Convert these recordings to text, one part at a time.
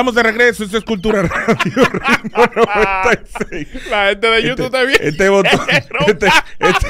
Estamos de regreso, esto es Cultura Radio Ritmo 96. La gente de YouTube este, también. Este, este,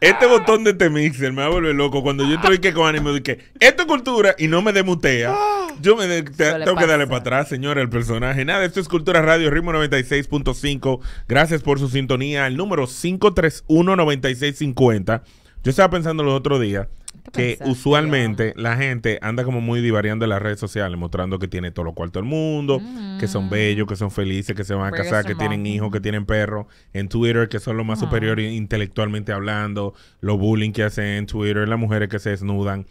este botón, de este mixer me va a volver loco. Cuando yo estoy que con ánimo de que esto es cultura y no me demutea, ah. yo me tengo que darle para atrás, señora, el personaje. Nada, esto es Cultura Radio Ritmo 96.5. Gracias por su sintonía. El número 531 9650 yo estaba pensando los otros días que usualmente la gente anda como muy divariando las redes sociales, mostrando que tiene todo lo cuarto el mundo, que son mm. bellos, que son felices, que se van a casar, que tienen hijos, que mm-hmm. tienen perros. En Twitter, que son los más superiores intelectualmente hablando, los bullying que hacen en Twitter, las mujeres que se desnudan.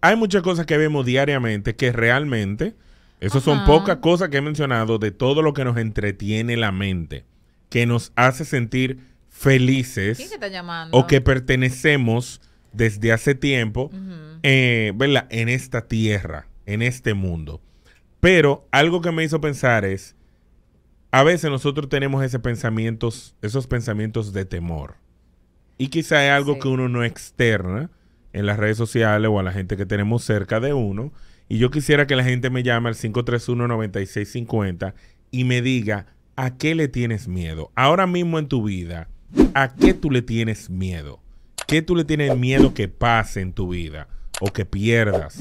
Hay muchas cosas que vemos diariamente que realmente, esas son pocas cosas que he mencionado de todo lo que nos entretiene la mente, que nos hace sentir felices llamando? o que pertenecemos desde hace tiempo, eh, En esta tierra, en este mundo. Pero algo que me hizo pensar es, a veces nosotros tenemos ese pensamientos, esos pensamientos de temor. Y quizá es algo que uno no externa en las redes sociales o a la gente que tenemos cerca de uno. Y yo quisiera que la gente me llame al 531-9650 y me diga, ¿a qué le tienes miedo? Ahora mismo en tu vida, ¿A qué tú le tienes miedo? ¿Qué tú le tienes miedo que pase en tu vida? O que pierdas.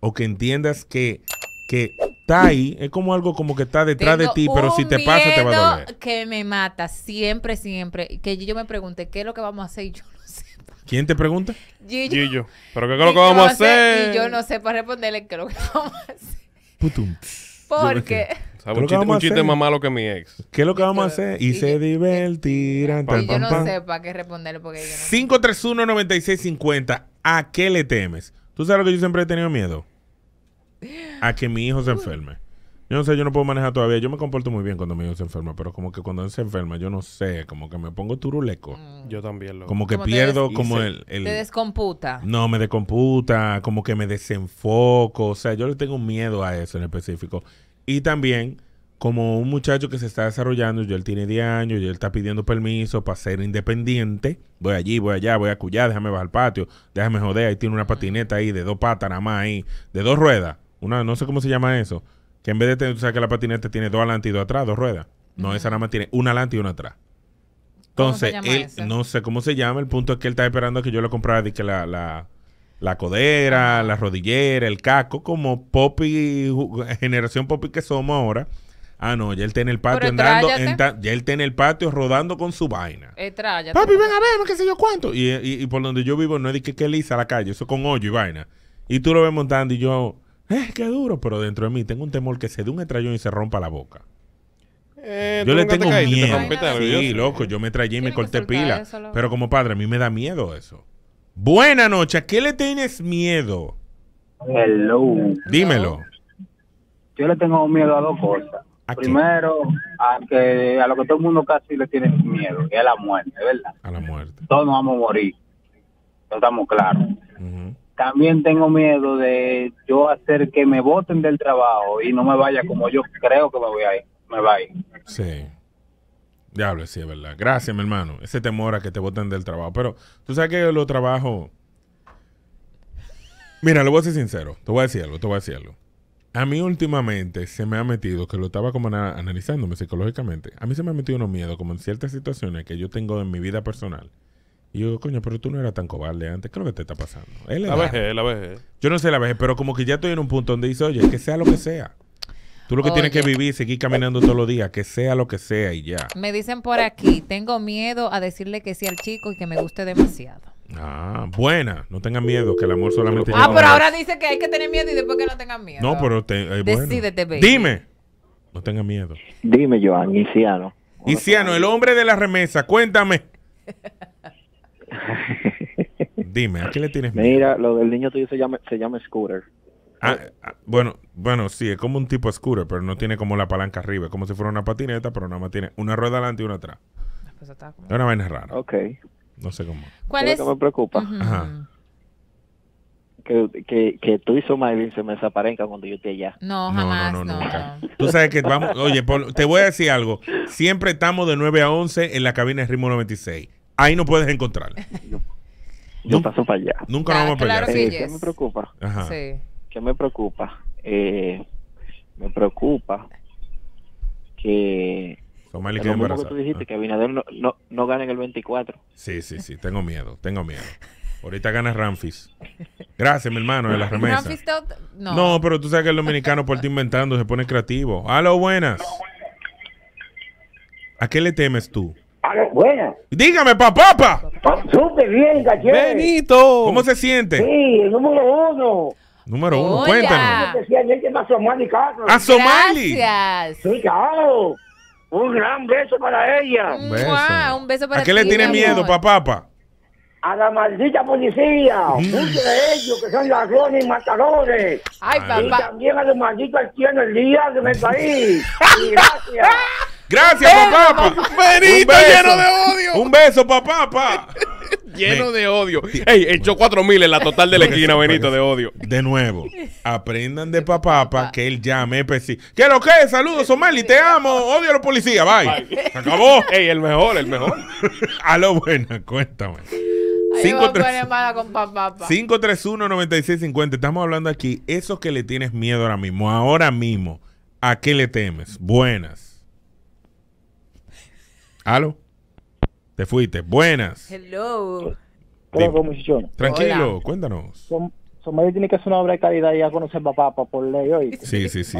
O que entiendas que, que está ahí. Es como algo como que está detrás de ti, pero si te pasa te va a doler. Que me mata, siempre, siempre. Que yo me pregunte, ¿qué es lo que vamos a hacer? Y yo no sé. ¿Quién te pregunta? Gillo. Gillo. ¿Pero qué es lo que vamos a hacer? Y yo no sé para responderle qué es lo que vamos a hacer. Putum. Porque... Un, chiste, más malo que mi ex. ¿Qué es lo que vamos a hacer? Y, se divertirán. Y, yo no sé para qué responderle 531-9650. ¿A qué le temes? ¿Tú sabes lo que yo siempre he tenido miedo? A que mi hijo se enferme. Yo no sé, yo no puedo manejar todavía. Yo me comporto muy bien cuando mi hijo se enferma, pero como que cuando él se enferma, yo no sé, como que me pongo turuleco. Mm. Yo también lo. Como que pierdo como el, el, Te descomputa. No, me descomputa, como que me desenfoco. O sea, yo le tengo miedo a eso en específico. Y también como un muchacho que se está desarrollando, Y él tiene 10 años, y él está pidiendo permiso para ser independiente. Voy allí, voy allá, voy a cuya, déjame bajar al patio, déjame joder, ahí tiene una patineta ahí de dos patas nada más ahí, de dos ruedas, una no sé cómo se llama eso, que en vez de tener, tú sabes que la patineta tiene dos adelante y dos atrás, dos ruedas. No, esa nada más tiene una adelante y una atrás. Entonces, él, no sé cómo se llama, el punto es que él está esperando que yo le comprara que la, la, la codera, la rodillera, el casco, como Poppy, generación Poppy que somos ahora, Ah, no, ya él está en el patio andando, ya él está en el patio rodando con su vaina. Eh, Papi, ven a ver, qué sé yo cuánto. Y, por donde yo vivo no es de que, que lisa la calle, eso con hoyo y vaina. Y tú lo ves montando y yo, eh, qué duro, pero dentro de mí tengo un temor que se dé un estrellón y se rompa la boca. Eh, yo le tengo miedo. sí, loco, yo me trayé y me corté pila. pero como padre, a mí me da miedo eso. Buena noche, qué le tienes miedo? Hello. Dímelo. Yo le tengo miedo a dos cosas. Primero, a, que, a lo que todo el mundo casi le tiene miedo, que es la muerte, ¿verdad? A la muerte. Todos nos vamos a morir, no estamos claros. También tengo miedo de yo hacer que me voten del trabajo y no me vaya como yo creo que me voy a ir. Me va Sí. Diablo, sí, es verdad. Gracias, mi hermano. Ese temor a que te voten del trabajo. Pero tú sabes que lo trabajo Mira, lo voy a ser sincero. Te voy a decir algo, te voy a decir algo. A mí últimamente se me ha metido, que lo estaba como analizándome psicológicamente, a mí se me ha metido unos miedos como en ciertas situaciones que yo tengo en mi vida personal. Y yo digo, coño, pero tú no eras tan cobarde antes. ¿Qué es lo que te está pasando? la veje la Yo no sé la veje pero como que ya estoy en un punto donde dice, oye, que sea lo que sea. Tú lo que tienes que vivir, seguir caminando todos los días, que sea lo que sea y ya. Me dicen por aquí, tengo miedo a decirle que sí al chico y que me guste demasiado. Ah, buena. No tengan miedo, que el amor solamente. Ah, pero ahora dice que hay que tener miedo y después que no tengan miedo. No, pero. Te, eh, bueno. Decídete, Dime. No tengan miedo. Dime, Joan, Isiano. Isiano, el hombre de la remesa, cuéntame. Dime, ¿a qué le tienes miedo? Mira, lo del niño tuyo se llama, se llama Scooter. Ah, ah, bueno, bueno, sí, es como un tipo scooter, pero no tiene como la palanca arriba, es como si fuera una patineta, pero nada más tiene una rueda adelante y una atrás. Es una vaina rara. Ok. No sé cómo. ¿Cuál es? que me preocupa. Ajá. Que, que, que, tú y Somailin se me desaparezcan cuando yo esté allá. No, jamás. No, no, nunca. Tú sabes que vamos. Oye, te voy a decir algo. Siempre estamos de 9 a 11 en la cabina de Ritmo 96. Ahí no puedes encontrar. Yo, paso para allá. Nunca vamos a pelear. Que eh, ¿Qué me preocupa? Ajá. Sí. ¿Qué me preocupa? Eh, me preocupa que lo queda que tú dijiste, ah. que Abinader no, no, gana en el 24. Sí, sí, sí, tengo miedo, tengo miedo. Ahorita gana Ramfis. Gracias, mi hermano, de la remesa. no. pero tú sabes que el dominicano por estar inventando se pone creativo. Aló, buenas. ¿A qué le temes tú? buenas. Dígame, papá. Pa. Súper bien, cachero! Benito. ¿Cómo se siente? Sí, el número uno. Número uno, cuéntanos. A Somali. Gracias. Sí, claro. Un gran beso para ella. Un beso, ¿A qué le tiene miedo, papá? a la maldita policía, mm. muchos de ellos que son ladrones y matadores. Ay, Y también a los malditos haitianos el día de mi país. gracias. Gracias, papá. Un, beso. lleno de odio. Un beso, papá. lleno de odio. Ey, echó cuatro mil en la total de la esquina, Benito, de odio. De nuevo, aprendan de papá para que él llame ¿Qué ¿Qué lo que? Saludos, Somali, te amo. Odio a los policías, bye. Se acabó. Ey, el mejor, el mejor. a lo buena, cuéntame. 531-9650. Estamos hablando aquí. Eso que le tienes miedo ahora mismo. Ahora mismo. ¿A qué le temes? Buenas. ¿Aló? Te fuiste. Buenas. Hello. Hola, muchachos. Tranquilo, cuéntanos. Son, tiene que hacer una obra de calidad y ya conocer papá por ley hoy. Sí, sí, sí.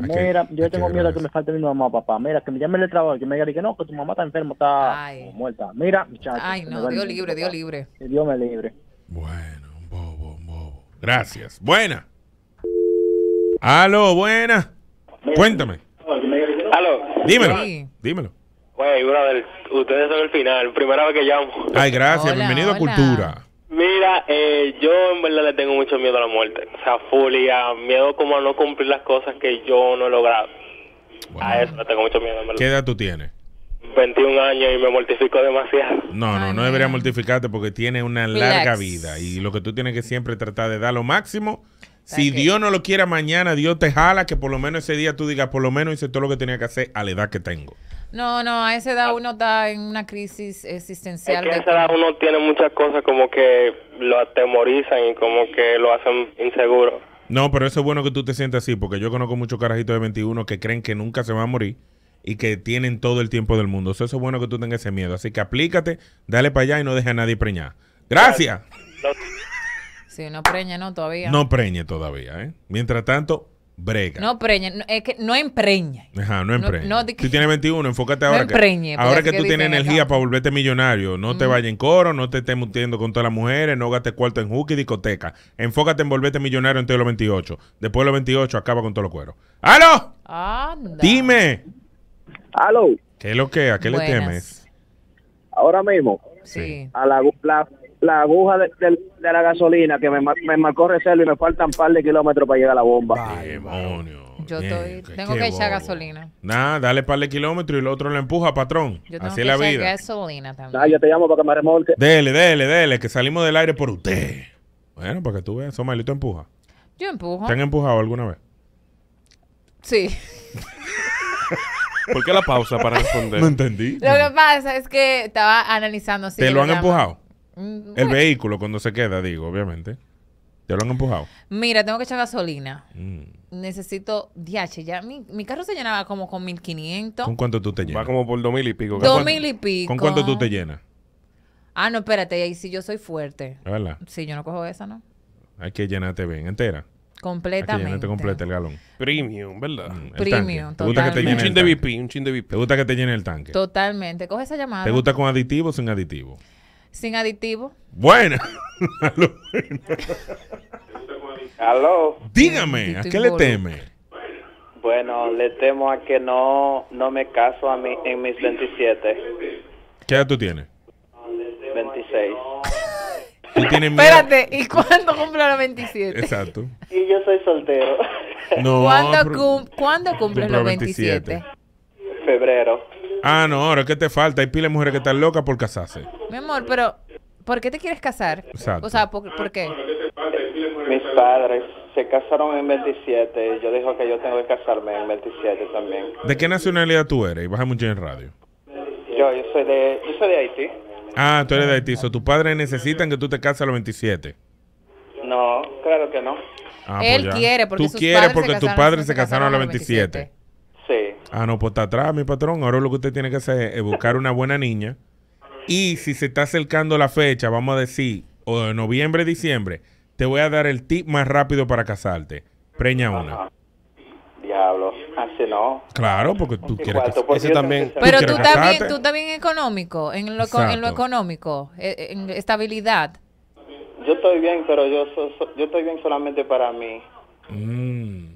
Mira, yo tengo miedo de que me falte mi mamá, papá. Mira, que me llame el trabajo, que me diga que no, que tu mamá está enferma, está muerta. Mira, muchachos. Ay, no, Dios libre, Dios libre. Dios me libre. Bueno, bobo, bobo. Gracias. Buena. Aló, buena. Cuéntame. Aló. Dímelo. Dímelo. Wey, brother, ustedes son el final, primera vez que llamo. Ay, gracias, bienvenido a Cultura. Mira, eh, yo en verdad le tengo mucho miedo a la muerte. O sea, fulia miedo como a no cumplir las cosas que yo no he logrado. A eso le tengo mucho miedo. ¿Qué edad tú tienes? 21 años y me mortifico demasiado. No, no, no debería mortificarte porque tiene una larga vida y lo que tú tienes que siempre tratar de dar lo máximo. Si Dios no lo quiera mañana, Dios te jala que por lo menos ese día tú digas, por lo menos hice todo lo que tenía que hacer a la edad que tengo. No, no, a esa edad uno está en una crisis existencial. a esa edad uno tiene muchas cosas como que lo atemorizan y como que lo hacen inseguro. No, pero eso es bueno que tú te sientas así, porque yo conozco muchos carajitos de 21 que creen que nunca se van a morir y que tienen todo el tiempo del mundo. Eso, es bueno que tú tengas ese miedo. Así que aplícate, dale para allá y no dejes a nadie preñar. ¡Gracias! Si sí, no preñe, no, todavía. No preñe todavía, ¿eh? Mientras tanto, Brega. No preña, es que no empreña. Ajá, no empreña. tú tienes 21, enfócate ahora. empreñe, ahora que, tú tienes pues, energía para volverte millonario, no te vayas en coro, no te estés mutiendo con todas las mujeres, no gastes cuarto en hook y discoteca. Enfócate en volverte millonario antes de los 28. Después de los 28 acaba con todos los cueros. ¡Aló! Dime. ¡Aló! ¿Qué es lo que? ¿A qué le temes? Ahora mismo. Sí. A la la aguja de, la gasolina que me, marcó reserva y me faltan un par de kilómetros para llegar a la bomba. Demonio. Yo estoy, tengo que echar gasolina. Nada, dale par de kilómetros y el otro lo empuja, patrón. Yo tengo Así que la echar vida. gasolina también. yo te llamo para que me remolque. Dele, dele, dele, que salimos del aire por usted. Bueno, para que tú veas, Somalito empuja. Yo empujo. ¿Te han empujado alguna vez? Sí. ¿Por qué la pausa para responder? No entendí. Lo que pasa es que estaba analizando. si ¿Te lo han empujado? Mm, el vehículo cuando se queda, digo, obviamente. ¿Te lo han empujado? Mira, tengo que echar gasolina. Mm. Necesito DH. Ya mi, carro se llenaba como con 1500. ¿Con cuánto tú te llenas? Va como por dos mil y pico. 2000 y pico. ¿Con cuánto tú te llenas? Ah, no, espérate. Ahí si yo soy fuerte. ¿Verdad? Sí, yo no cojo esa, ¿no? Hay que llenarte bien, entera. Completamente. completa el galón. Premium, ¿verdad? Premium, ¿Te un chin de BP, un chin de BP. ¿Te gusta que te llene el tanque? Totalmente. Coge esa llamada. ¿Te gusta con aditivo o sin aditivo? sin aditivo. Bueno. Aló. Dígame, ¿a qué le teme? Bueno, le temo a que no, no me caso a mí en mis 27. ¿Qué edad tú tienes? 26. ¿Tú tienes Espérate, ¿y cuándo cumple los 27? Exacto. Y yo soy soltero. ¿Cuándo, ¿cuándo cumple los 27? Febrero. Ah, no, ahora que te falta. Hay pile de mujeres que están locas por casarse. Mi amor, pero ¿por qué te quieres casar? Exacto. O sea, ¿por, qué? Mis padres se casaron en 27. Yo dijo que yo tengo que casarme en 27 también. ¿De qué nacionalidad tú eres? Y baja mucho en radio. Yo, yo soy de, yo soy de Haití. Ah, tú eres de Haití. So, ¿Tus padres necesitan que tú te cases a los 27? No, claro que no. Ah, pues Él quiere porque tú sus quieres padres porque tus padres se casaron a los 27. 27. Ah, no, pues está atrás, mi patrón. Ahora lo que usted tiene que hacer es buscar una buena niña. Y si se está acercando la fecha, vamos a decir, o de noviembre, diciembre, te voy a dar el tip más rápido para casarte. Preña una. Diablo, así ah, no. Claro, porque tú quieres también. Pero tú, también, económico, en lo, en lo económico, e, e, en estabilidad. Yo estoy bien, pero yo, yo estoy bien solamente para mí. Mm.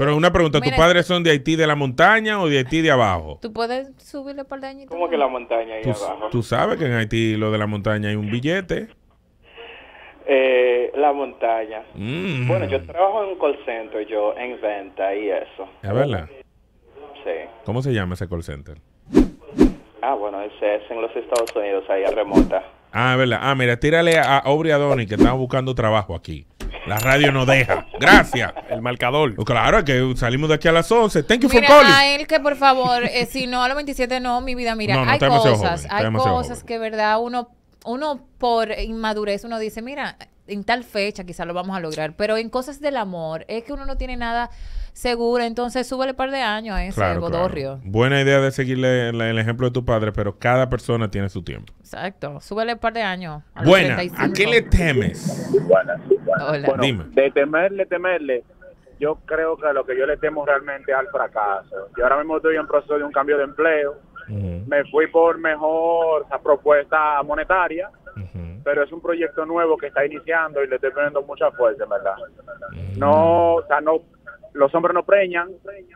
Pero una pregunta, ¿tus padres son de Haití de la montaña o de Haití de abajo? Tú puedes subirle por daño. ¿Cómo que la montaña y ¿Tú, abajo? Tú sabes que en Haití lo de la montaña hay un billete. Eh, la montaña. Mm. Bueno, yo trabajo en un call center, yo en venta y eso. ¿Es verdad? Sí. ¿Cómo se llama ese call center? Ah, bueno, ese es en los Estados Unidos, ahí a remota. Ah, verdad. Ah, mira, tírale a Aubrey que está buscando trabajo aquí. La radio no deja. Gracias. El marcador. Oh, claro, que salimos de aquí a las 11. Thank you for a él que por favor, eh, si no a los 27 no, mi vida, mira, hay cosas, hay cosas que verdad uno uno por inmadurez uno dice, mira, en tal fecha quizás lo vamos a lograr, pero en cosas del amor es que uno no tiene nada seguro, entonces súbele un par de años a ese Claro, Buena idea de seguirle el, ejemplo de tu padre, pero cada persona tiene su tiempo. Exacto, súbele un par de años. Buena, ¿a qué le temes? de temerle, temerle, yo creo que lo que yo le temo realmente al fracaso. Yo ahora mismo estoy en proceso de un cambio de empleo. Me fui por mejor propuesta monetaria, pero es un proyecto nuevo que está iniciando y le estoy poniendo mucha fuerza, ¿verdad? No, o sea, no los hombres no preñan,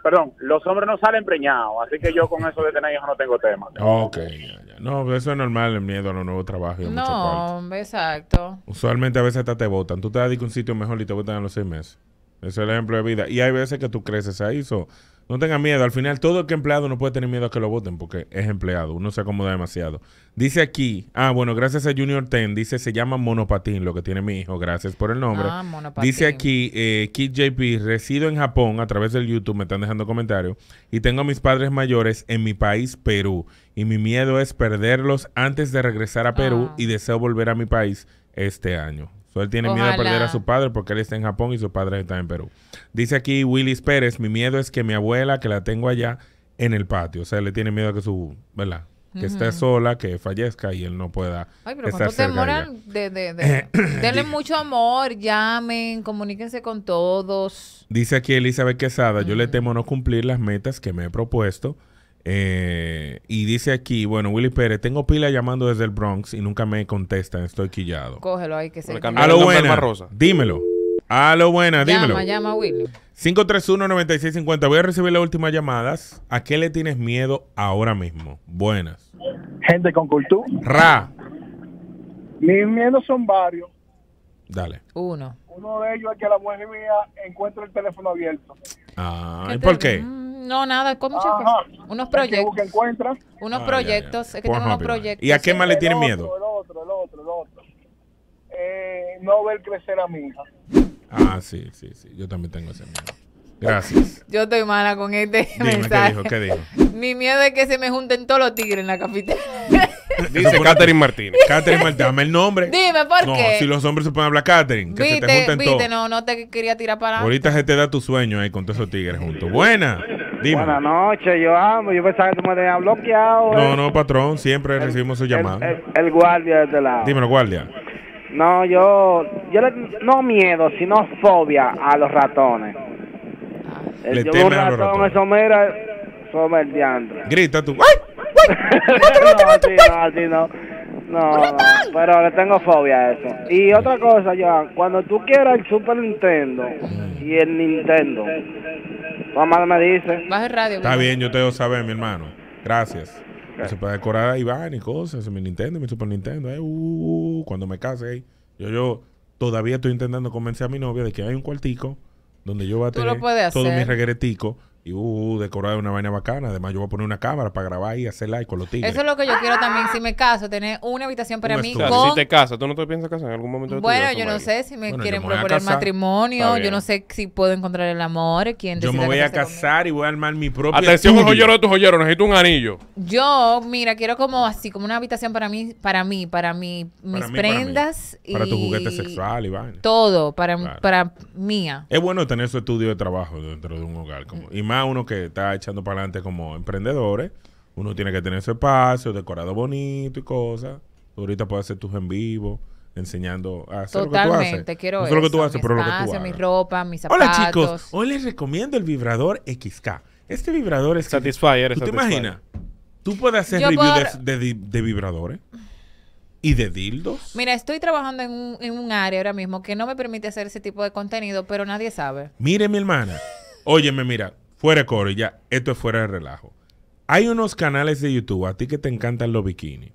perdón, los hombres no salen preñados, así que yo con eso de tener hijos no tengo tema. Ok, no, eso es normal, el miedo a los nuevos trabajos. no, exacto. Usualmente a veces hasta te votan, tú te das a un sitio mejor y te votan a los seis meses. Es el ejemplo de vida. Y hay veces que tú creces ahí, eso no tengan miedo. Al final, todo el que empleado no puede tener miedo a que lo voten porque es empleado. Uno se acomoda demasiado. Dice aquí, ah, bueno, gracias a Junior Ten. Dice, se llama monopatín, lo que tiene mi hijo. Gracias por el nombre. Ah, dice aquí, eh, Kid JP, resido en Japón a través del YouTube. Me están dejando comentarios. Y tengo a mis padres mayores en mi país, Perú. Y mi miedo es perderlos antes de regresar a Perú. Ah. Y deseo volver a mi país este año él tiene miedo a perder a su padre porque él está en Japón y su padre está en Perú. Dice aquí Willis Pérez, mi miedo es que mi abuela, que la tengo allá en el patio, o sea, le tiene miedo a que su, ¿verdad? que esté sola, que fallezca y él no pueda. Ay, pero estar demoran? De, de, denle mucho amor, llamen, comuníquense con todos. Dice aquí Elizabeth Quesada, yo le temo no cumplir las metas que me he propuesto eh, y dice aquí, bueno, Willy Pérez, tengo pila llamando desde el Bronx y nunca me contestan, estoy quillado. Cógelo ahí que se... A lo buena, dímelo. A lo buena, dímelo. Llama, llama Willy. 531-9650, voy a recibir las últimas llamadas. ¿A qué le tienes miedo ahora mismo? Buenas. Gente con cultura. Ra. Mis miedos son varios. Dale. Uno. Uno de ellos es que la mujer mía encuentro el teléfono abierto. Ah, ¿y por qué? Mm. No, nada, ¿Cómo se Ajá. Unos proyectos. Unos ah, proyectos, es que tengo unos proyectos. ¿Y a qué más le tiene miedo? El otro, el otro, el otro. Eh, no ver crecer a mi hija. Ah, sí, sí, sí. Yo también tengo ese miedo. Gracias. Yo estoy mala con este Dime, ¿qué dijo? ¿Qué dijo? Mi miedo es que se me junten todos los tigres en la capital. Dice Catherine Martínez. Catherine Martínez, dame el nombre. Dime, ¿por qué? no, si los hombres se pueden hablar, Catherine, que se te junten todos. no, no te quería tirar para Ahorita se te da tu sueño ahí eh, con todos esos tigres juntos. Buena. Buenas noches, yo Yo pensaba que tú me tenías bloqueado. No, eh. no, patrón. Siempre recibimos su llamada. El, guardia de este dime el guardia. No, yo, yo le, no miedo, sino fobia a los ratones. El le yo a los ratones. Eso mira, son el Grita tú. ¡Ay! no, no, no, pero le tengo fobia a eso. Y otra cosa, Joan, cuando tú quieras el Super Nintendo y el Nintendo, Mamá me dice. Baja el radio. Está bien, yo te lo saber, mi hermano. Gracias. Se puede decorar ahí van y cosas, mi Nintendo, mi Super Nintendo. Eh, uh, uh, uh, cuando me case, yo, yo todavía estoy intentando convencer a mi novia de que hay un cuartico donde yo va a tener todo mi regretico y uh, decorar una vaina bacana. Además, yo voy a poner una cámara para grabar y hacer live con los tigres. Eso es lo que yo quiero también, si me caso, tener una habitación para mí. si te casas, ¿tú no te piensas casar en algún momento? Bueno, yo no sé si me quieren proponer matrimonio, yo no sé si puedo encontrar el amor, Yo me voy a casar y voy a armar mi propio Atención, joyero de tu joyero, necesito un anillo. Yo, mira, quiero como así, como una habitación para mí, para mí, para mis prendas y Para tu juguete sexual y vaina. Todo para para mía. Es bueno tener su estudio de trabajo dentro de un hogar. Como, y más uno que está echando para adelante como emprendedores, uno tiene que tener su espacio, decorado bonito y cosas. ahorita puedes hacer tus en vivo enseñando a hacer Totalmente, lo quiero lo que tú haces, pero lo que tú haces. mi ropa, mis zapatos. Hola chicos, hoy les recomiendo el vibrador XK. Este vibrador es Satisfyer. ¿Tú te imaginas? Tú puedes hacer reviews de, vibradores. ¿Y de dildos? Mira, estoy trabajando en un, área ahora mismo que no me permite hacer ese tipo de contenido, pero nadie sabe. Mire, mi hermana. Óyeme, mira. Fuera de coro, ya, esto es fuera de relajo. Hay unos canales de YouTube, a ti que te encantan los bikinis.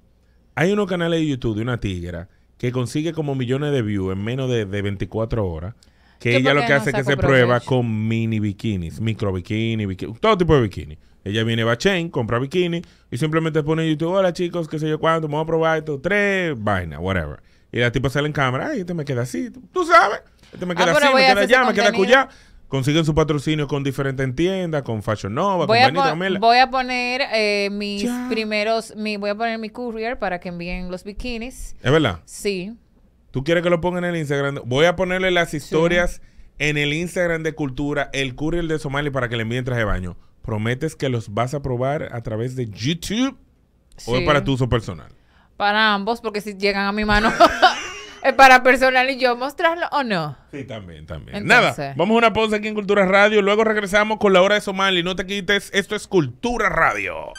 Hay unos canales de YouTube de una tigra que consigue como millones de views en menos de, de 24 horas. Que ella lo que hace es que se prueba con mini bikinis, micro bikini, todo tipo de bikini. Ella viene a Chain, compra bikini y simplemente pone en YouTube, hola chicos, qué sé yo cuánto, vamos a probar esto, tres, vaina, whatever. Y la tipa sale en cámara, ay, este me queda así, tú sabes, este me ah, queda así, me queda allá, me queda cuya. Consiguen su patrocinio con diferentes tiendas, con Fashion Nova, con a Mela. Voy a poner eh, mis primeros, mi, voy a poner mi courier para que envíen los bikinis. ¿Es verdad? Sí. ¿Tú quieres que lo pongan en el Instagram? Voy a ponerle las historias en el Instagram de Cultura, el courier de Somali para que le envíen traje de baño. ¿Prometes que los vas a probar a través de YouTube o es para tu uso personal? Para ambos, porque si llegan a mi mano. para personal y yo mostrarlo o no. Sí, también, también. Nada, vamos a una pausa aquí en Cultura Radio. Luego regresamos con la hora de Somali. No te quites, esto es Cultura Radio.